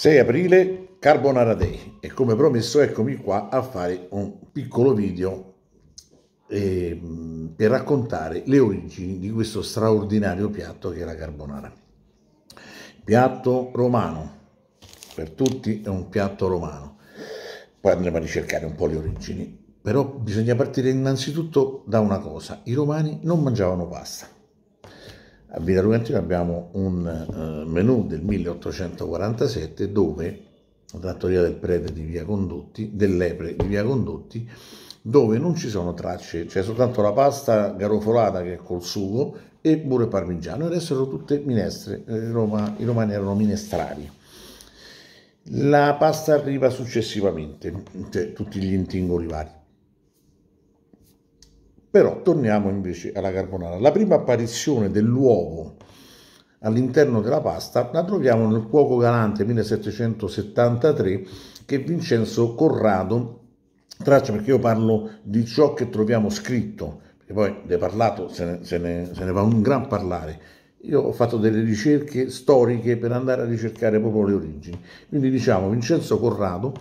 6 aprile Carbonara Day e come promesso eccomi qua a fare un piccolo video eh, per raccontare le origini di questo straordinario piatto che è la carbonara. Piatto romano, per tutti è un piatto romano, poi andremo a ricercare un po' le origini, però bisogna partire innanzitutto da una cosa, i romani non mangiavano pasta a Villa Rugantina abbiamo un eh, menù del 1847 dove, la trattoria del prete di via Condotti, dell'epre di via Condotti, dove non ci sono tracce, c'è soltanto la pasta garofolata che è col sugo e pure parmigiano, il resto sono tutte minestre, eh, Roma, i romani erano minestrali. La pasta arriva successivamente, cioè tutti gli intingoli vari. Però torniamo invece alla carbonara. La prima apparizione dell'uovo all'interno della pasta la troviamo nel Cuoco Galante 1773 che Vincenzo Corrado traccia perché io parlo di ciò che troviamo scritto e poi ne parlato se ne, se, ne, se ne va un gran parlare io ho fatto delle ricerche storiche per andare a ricercare proprio le origini quindi diciamo Vincenzo Corrado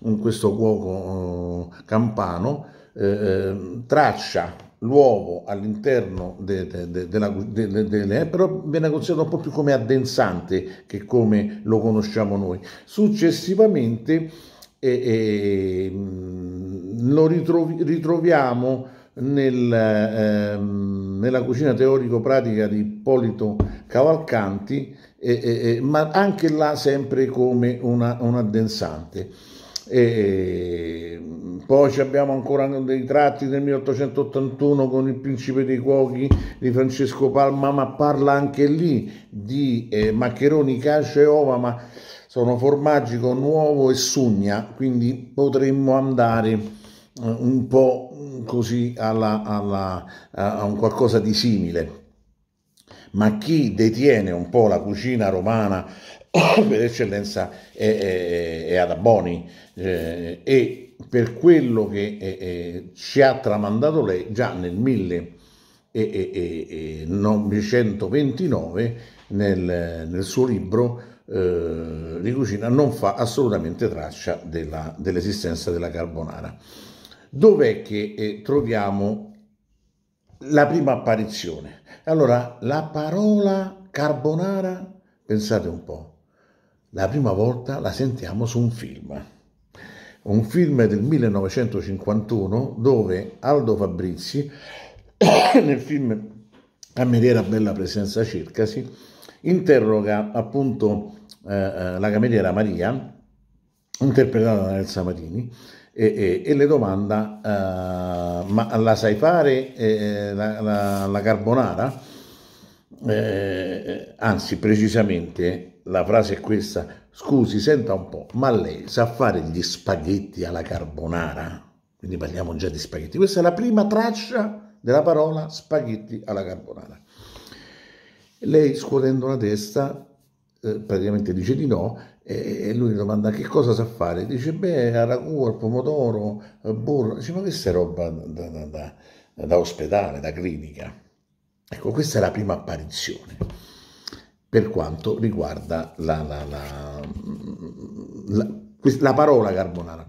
in questo cuoco eh, campano eh, ehm, traccia l'uovo all'interno dell'eppero de, de, de, però viene considerato un po' più come addensante che come lo conosciamo noi. Successivamente eh, lo ritrovi, ritroviamo nel, ehm, nella cucina teorico-pratica di Ippolito Cavalcanti, eh, eh, ma anche là sempre come una, un addensante. E mm, poi abbiamo ancora dei tratti del 1881 con il principe dei cuochi di Francesco Palma, ma parla anche lì di eh, maccheroni, cascio e ova, ma sono formaggi con uovo e sugna, quindi potremmo andare eh, un po' così alla, alla, a un qualcosa di simile ma chi detiene un po' la cucina romana per eccellenza è, è, è Adaboni eh, e per quello che è, eh, eh, ci ha tramandato lei già nel 1929 nel, nel suo libro eh, di cucina non fa assolutamente traccia della, dell'esistenza della carbonara. Dov'è che eh, troviamo la prima apparizione. Allora, la parola carbonara, pensate un po', la prima volta la sentiamo su un film. Un film del 1951 dove Aldo Fabrizi, nel film A bella presenza cercasi, interroga appunto eh, eh, la cameriera Maria, interpretata da Elsa Marini, e, e, e, le domanda uh, ma la sai fare eh, la, la, la, carbonara? Eh, eh, anzi precisamente la frase è questa scusi senta un po' ma lei sa fare gli spaghetti alla carbonara? Quindi parliamo già di spaghetti. Questa è la prima traccia della parola spaghetti alla carbonara. Lei scuotendo la testa eh, praticamente dice di no e lui domanda che cosa sa fare, dice beh ragù, al pomodoro, burro, dice ma questa è roba da, da, da, da ospedale, da clinica. Ecco, questa è la prima apparizione per quanto riguarda la, la, la, la, parola carbonara.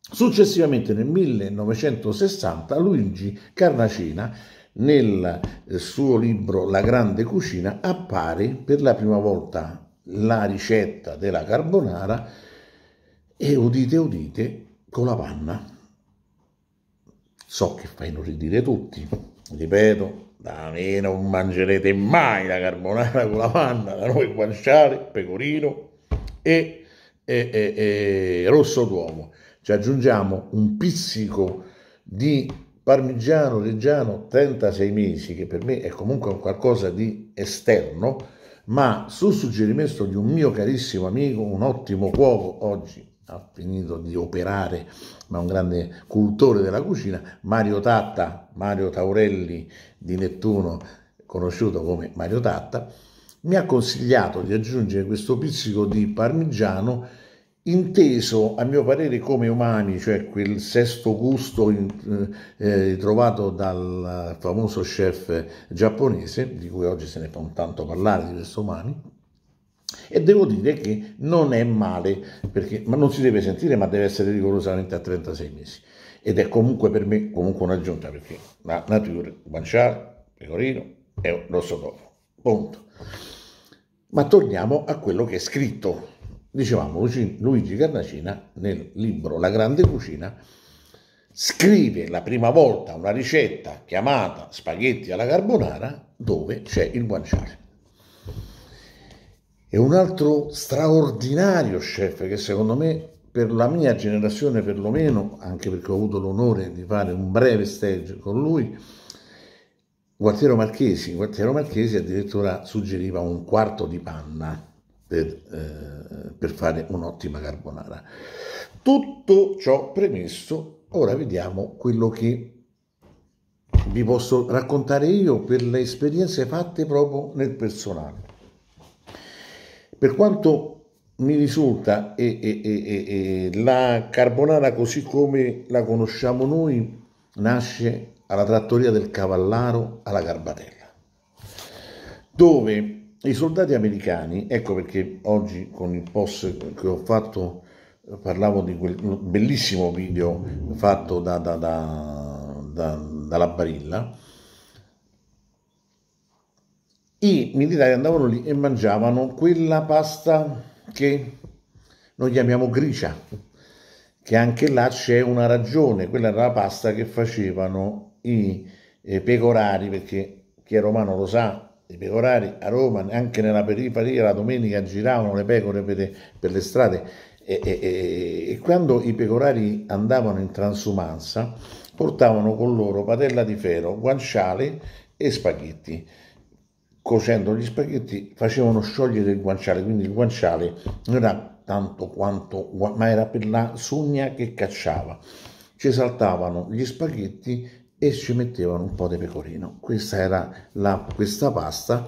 Successivamente nel 1960 Luigi Carnacina nel suo libro La grande cucina appare per la prima volta la ricetta della carbonara e udite udite con la panna. So che fa inorridire tutti, ripeto, da me non mangerete mai la carbonara con la panna, da noi guanciale, pecorino e, e, e, e rosso d'uovo. Ci aggiungiamo un pizzico di parmigiano reggiano 36 mesi, che per me è comunque qualcosa di esterno, ma su suggerimento di un mio carissimo amico, un ottimo cuoco oggi ha finito di operare, ma un grande cultore della cucina, Mario Tatta, Mario Taurelli di Nettuno, conosciuto come Mario Tatta, mi ha consigliato di aggiungere questo pizzico di parmigiano inteso a mio parere come umani, cioè quel sesto gusto eh, eh trovato dal famoso chef giapponese, di cui oggi se ne fa un tanto parlare di questo umani, e devo dire che non è male, perché, ma non si deve sentire, ma deve essere rigorosamente a 36 mesi. Ed è comunque per me comunque un'aggiunta, perché la natura, guanciale, pecorino e rosso topo. Punto. Ma torniamo a quello che è scritto dicevamo, Luigi Carnacina nel libro La grande cucina scrive la prima volta una ricetta chiamata spaghetti alla carbonara dove c'è il guanciale. E un altro straordinario chef che secondo me per la mia generazione perlomeno, anche perché ho avuto l'onore di fare un breve stage con lui, Guartiero Marchesi. Guartiero Marchesi addirittura suggeriva un quarto di panna per, eh, per fare un'ottima carbonara. Tutto ciò premesso, ora vediamo quello che vi posso raccontare io per le esperienze fatte proprio nel personale. Per quanto mi risulta, e, e, e, la carbonara così come la conosciamo noi nasce alla trattoria del Cavallaro alla Garbatella, dove i soldati americani, ecco perché oggi con il post che ho fatto parlavo di quel bellissimo video fatto da, da, da, dalla Barilla, i militari andavano lì e mangiavano quella pasta che noi chiamiamo gricia, che anche là c'è una ragione, quella era la pasta che facevano i eh, pecorari, perché chi è romano lo sa, i pecorari a Roma, anche nella periferia, la domenica giravano le pecore per, per le strade e, e, e, quando i pecorari andavano in transumanza portavano con loro padella di ferro, guanciale e spaghetti. Cuocendo gli spaghetti facevano sciogliere il guanciale, quindi il guanciale non era tanto quanto, ma era per la sugna che cacciava. Ci saltavano gli spaghetti e ci mettevano un po' di pecorino. Questa era la, questa pasta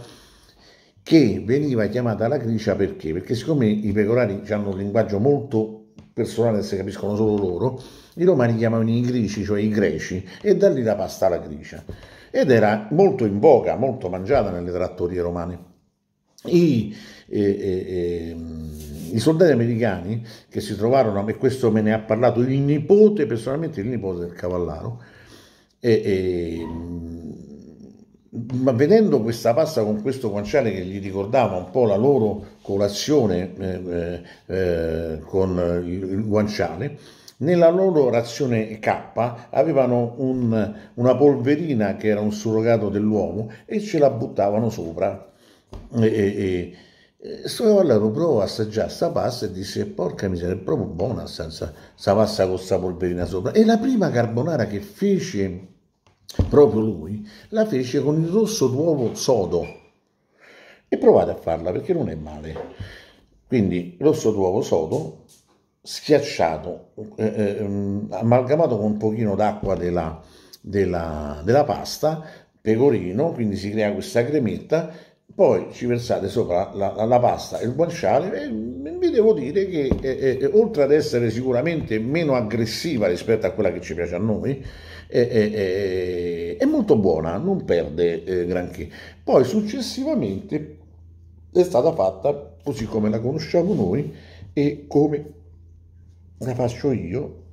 che veniva chiamata la gricia perché? Perché siccome i pecorari hanno un linguaggio molto personale, se capiscono solo loro, i romani chiamavano i grici, cioè i greci, e da lì la pasta alla gricia. Ed era molto in voga, molto mangiata nelle trattorie romane. I, eh, eh, ehm, i soldati americani che si trovarono, e questo me ne ha parlato il nipote, personalmente il nipote del cavallaro, e, e, mm, ma vedendo questa pasta con questo guanciale che gli ricordava un po' la loro colazione eh, eh, eh con il guanciale, nella loro razione K avevano un, una polverina che era un surrogato dell'uomo e ce la buttavano sopra. E, e, e eh, sto allora provo a assaggiare questa pasta e disse porca miseria è proprio buona questa pasta con questa polverina sopra e la prima carbonara che fece proprio lui, la fece con il rosso d'uovo sodo. E provate a farla perché non è male. Quindi rosso d'uovo sodo schiacciato, eh, eh, mm, amalgamato con un pochino d'acqua della, della, della pasta, pecorino, quindi si crea questa cremetta poi ci versate sopra la, la, la pasta e il guanciale e vi devo dire che eh, eh, eh, oltre ad essere sicuramente meno aggressiva rispetto a quella che ci piace a noi, eh, eh, eh è molto buona, non perde granché. Poi successivamente è stata fatta così come la conosciamo noi e come la faccio io